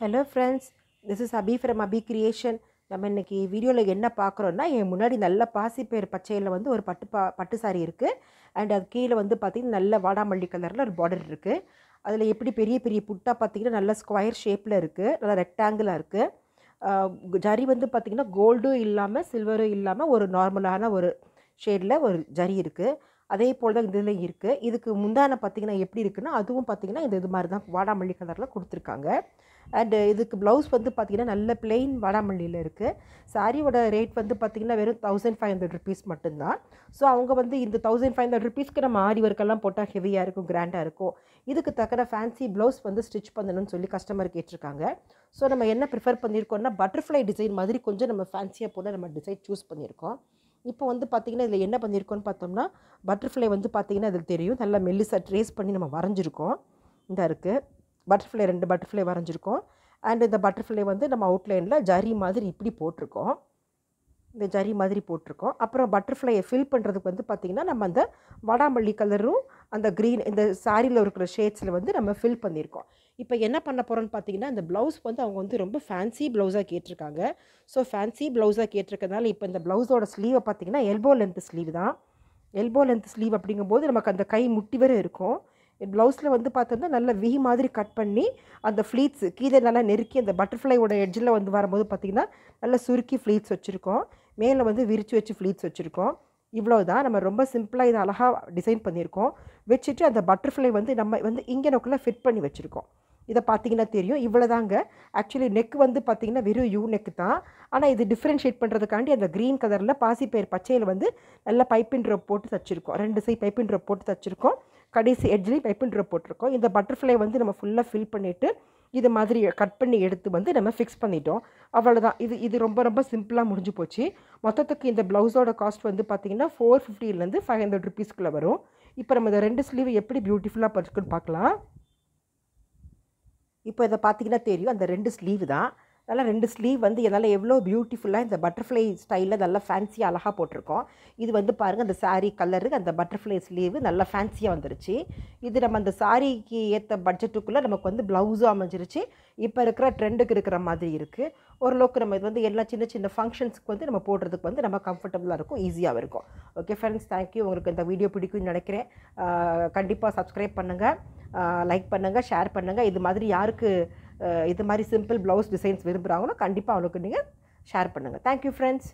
hello friends this is Abhi from Abhi creation நம்ம இன்றைக்கி வீடியோவில் என்ன பார்க்குறோன்னா என் முன்னாடி நல்ல பாசிப்பேர் பச்சையில் வந்து ஒரு பட்டு பா பட்டு சாரி இருக்குது அண்ட் அது கீழே வந்து பார்த்திங்கன்னா நல்ல வாடாமல்லி கலரில் ஒரு பார்டர் இருக்குது அதில் எப்படி பெரிய பெரிய புட்டாக பார்த்திங்கன்னா நல்ல ஸ்கொயர் ஷேப்பில் இருக்குது நல்லா ரெக்டாங்கிளாக இருக்குது ஜரி வந்து பார்த்திங்கன்னா கோல்டும் இல்லாமல் சில்வரும் இல்லாமல் ஒரு நார்மலான ஒரு ஷேடில் ஒரு ஜரி இருக்குது அதே போல் தான் இதில் இருக்குது இதுக்கு முந்தான பார்த்திங்கன்னா எப்படி இருக்குன்னா அதுவும் பார்த்திங்கன்னா இந்த இது மாதிரி தான் வாடாமல்லி கலரில் கொடுத்துருக்காங்க அண்டு இதுக்கு ப்ளவுஸ் வந்து பார்த்திங்கன்னா நல்ல பிளெயின் வாடாமல்லியில் இருக்குது சாரியோட ரேட் வந்து பார்த்திங்கன்னா வெறும் தௌசண்ட் ஃபைவ் ஹண்ட்ரட் ருபீஸ் மட்டும்தான் ஸோ அவங்க வந்து இந்த தௌசண்ட் ஃபைவ் ஹண்ட்ரட் ருபீஸ்க்கு நம்ம ஆரி ஒர்க்கெல்லாம் போட்டால் ஹெவியாக இருக்கும் கிராண்டாக இருக்கும் இதுக்கு தக்கன ஃபேன்சி ப்ளவுஸ் வந்து ஸ்டிச் பண்ணணும்னு சொல்லி கஸ்டமர் கேட்டிருக்காங்க ஸோ நம்ம என்ன ப்ரிஃபர் பண்ணியிருக்கோம்னா பட்டர்ஃப்ளை டிசைன் மாதிரி கொஞ்சம் நம்ம ஃபேன்சியாக போட நம்ம டிசைன் சூஸ் பண்ணியிருக்கோம் இப்போ வந்து பார்த்திங்கன்னா இதில் என்ன பண்ணியிருக்கோன்னு பார்த்தோம்னா பட்டர்ஃப்ளை வந்து பார்த்திங்கன்னா அதில் தெரியும் நல்லா மெல்லிசாக ட்ரேஸ் பண்ணி நம்ம வரைஞ்சிருக்கோம் இந்த இருக்குது பட்டர்ஃப்ளை ரெண்டு பட்டர்ஃப்ளை வரைஞ்சிருக்கோம் அண்ட் இந்த பட்டர்ஃப்ளை வந்து நம்ம அவுட்லைனில் ஜரி மாதிரி இப்படி போட்டிருக்கோம் இந்த ஜரி மாதிரி போட்டிருக்கோம் அப்புறம் பட்டர்ஃப்ளையை ஃபில் பண்ணுறதுக்கு வந்து பார்த்திங்கன்னா நம்ம அந்த வடாமல்லி கலரும் அந்த க்ரீன் இந்த சாரியில் இருக்கிற ஷேட்ஸில் வந்து நம்ம ஃபில் பண்ணியிருக்கோம் இப்போ என்ன பண்ண போகிறோன்னு பார்த்தீங்கன்னா இந்த ப்ளவுஸ் வந்து அவங்க வந்து ரொம்ப ஃபேன்சி ப்ளவுஸாக கேட்டிருக்காங்க ஸோ ஃபேன்சி ப்ளவுஸாக கேட்டிருக்கனால இப்போ இந்த ப்ளவுஸோட ஸ்லீவை பார்த்தீங்கன்னா எல்போ லென்த் ஸ்லீவ் தான் எல்போ லென்த் ஸ்லீவ் அப்படிங்கும்போது நமக்கு அந்த கை முட்டி வரை இருக்கும் ப்ளவுஸில் வந்து பார்த்தோம்னா நல்ல வி மாதிரி கட் பண்ணி அந்த ஃப்ளீட்ஸ் கீழே நல்லா நெருக்கி அந்த பட்டர்ஃப்ளையோட எட்ஜில் வந்து வரும்போது பார்த்திங்கன்னா நல்லா சுருக்கி ஃப்ளீட்ஸ் வச்சுருக்கோம் மேலே வந்து விரித்து வச்சு ஃப்ளீட்ஸ் வச்சுருக்கோம் இவ்வளோ தான் நம்ம ரொம்ப சிம்பிளாக இதை அழகாக டிசைன் பண்ணியிருக்கோம் வச்சுட்டு அந்த பட்டர்ஃப்ளை வந்து நம்ம வந்து இங்கே நோக்கில் ஃபிட் பண்ணி வச்சுருக்கோம் இதை பார்த்தீங்கன்னா தெரியும் இவ்வளோ தாங்க ஆக்சுவலி நெக் வந்து பார்த்திங்கன்னா வெறும் யூ நெக்கு தான் ஆனால் இது டிஃப்ரென்ஷியேட் பண்ணுறதுக்காண்டி அந்த க்ரீன் கலரில் பாசிப்பயிர் பச்சையில் வந்து நல்லா பைப்பின் ரோப் போட்டு தச்சுருக்கோம் ரெண்டு சைட் பைப்பின் ரோப் போட்டு தச்சுருக்கோம் கடைசி எட்ஜ்லேயும் பைப்பின் ரோப் போட்டிருக்கோம் இந்த பட்டர்ஃப்ளை வந்து நம்ம ஃபுல்லாக ஃபில் பண்ணிவிட்டு இது மாதிரி கட் பண்ணி எடுத்து வந்து நம்ம ஃபிக்ஸ் பண்ணிட்டோம் அவ்வளோதான் இது இது ரொம்ப ரொம்ப சிம்பிளாக முடிஞ்சு போச்சு மொத்தத்துக்கு இந்த ப்ளவுஸோட காஸ்ட் வந்து பார்த்திங்கன்னா ஃபோர் ஃபிஃப்டிலேருந்து ஃபைவ் ஹண்ட்ரட் ருபீஸ்க்குள்ளே வரும் இப்போ நம்ம இந்த ரெண்டு ஸ்லீவ் எப்படி பியூட்டிஃபுல்லாக பறிச்சுக்குன்னு பார்க்கலாம் இப்போ இதை பார்த்தீங்கன்னா தெரியும் அந்த ரெண்டு ஸ்லீவ் தான் அதனால் ரெண்டு ஸ்லீவ் வந்து என்னால் எவ்வளோ பியூட்டிஃபுல்லாக இந்த பட்டர்ஃப்ளை ஸ்டைலில் நல்லா ஃபேன்சியாக அழகாக போட்டிருக்கோம் இது வந்து பாருங்கள் அந்த சாரீ கலரு அந்த பட்டர்ஃப்ளை ஸ்லீவ் நல்லா ஃபேன்சியாக வந்துருச்சு இது நம்ம அந்த சாரீக்கு ஏற்ற பட்ஜெட்டுக்குள்ளே நமக்கு வந்து ப்ளவுஸும் அமைஞ்சிருச்சு இப்போ இருக்கிற ட்ரெண்டுக்கு இருக்கிற மாதிரி இருக்குது ஓரளவுக்கு நம்ம இது வந்து எல்லா சின்ன சின்ன ஃபங்க்ஷன்ஸ்க்கு வந்து நம்ம போடுறதுக்கு வந்து நம்ம கம்ஃபர்டபுளாக இருக்கும் ஈஸியாக இருக்கும் ஓகே ஃப்ரெண்ட்ஸ் தேங்க்யூ உங்களுக்கு இந்த வீடியோ பிடிக்கும்னு நினைக்கிறேன் கண்டிப்பாக சப்ஸ்கிரைப் பண்ணுங்கள் லைக் பண்ணுங்கள் ஷேர் பண்ணுங்கள் இது மாதிரி யாருக்கு இது மாதிரி சிம்பிள் ப்ளவுஸ் டிசைன்ஸ் விரும்புகிறாங்களோ கண்டிப்பாக அவளுக்கு நீங்கள் ஷேர் பண்ணுங்கள் தேங்க்யூ ஃப்ரெண்ட்ஸ்